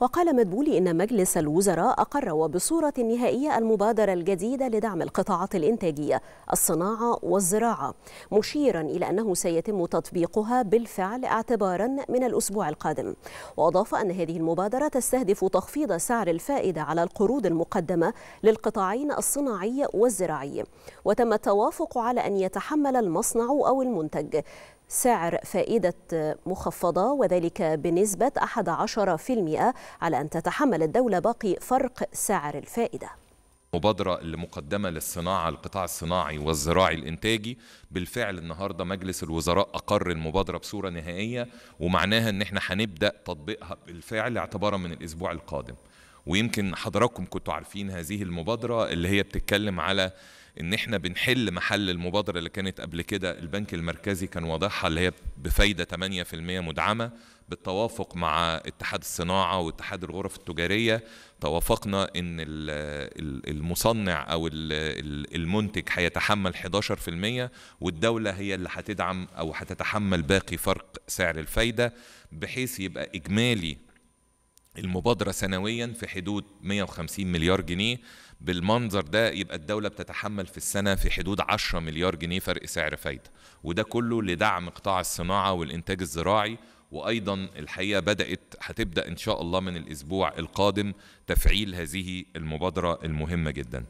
وقال مدبولي إن مجلس الوزراء أقر وبصورة نهائية المبادرة الجديدة لدعم القطاعات الإنتاجية الصناعة والزراعة مشيرا إلى أنه سيتم تطبيقها بالفعل اعتبارا من الأسبوع القادم وأضاف أن هذه المبادرة تستهدف تخفيض سعر الفائدة على القروض المقدمة للقطاعين الصناعي والزراعي وتم التوافق على أن يتحمل المصنع أو المنتج سعر فائدة مخفضة وذلك بنسبة 11% على أن تتحمل الدولة باقي فرق سعر الفائدة المبادرة اللي مقدمة للصناعة القطاع الصناعي والزراعي الإنتاجي بالفعل النهاردة مجلس الوزراء أقر المبادرة بصورة نهائية ومعناها أن احنا هنبدأ تطبيقها بالفعل اعتبارا من الأسبوع القادم ويمكن حضراتكم كنتوا عارفين هذه المبادرة اللي هي بتتكلم على ان احنا بنحل محل المبادره اللي كانت قبل كده البنك المركزي كان واضحها اللي هي بفايده 8% مدعمه بالتوافق مع اتحاد الصناعه واتحاد الغرف التجاريه توافقنا ان المصنع او المنتج هيتحمل 11% والدوله هي اللي هتدعم او هتتحمل باقي فرق سعر الفايده بحيث يبقى اجمالي المبادرة سنويا في حدود 150 مليار جنيه بالمنظر ده يبقى الدولة بتتحمل في السنة في حدود 10 مليار جنيه فرق سعر فايدة وده كله لدعم قطاع الصناعة والإنتاج الزراعي وايضا الحقيقه بدات هتبدا ان شاء الله من الاسبوع القادم تفعيل هذه المبادره المهمه جدا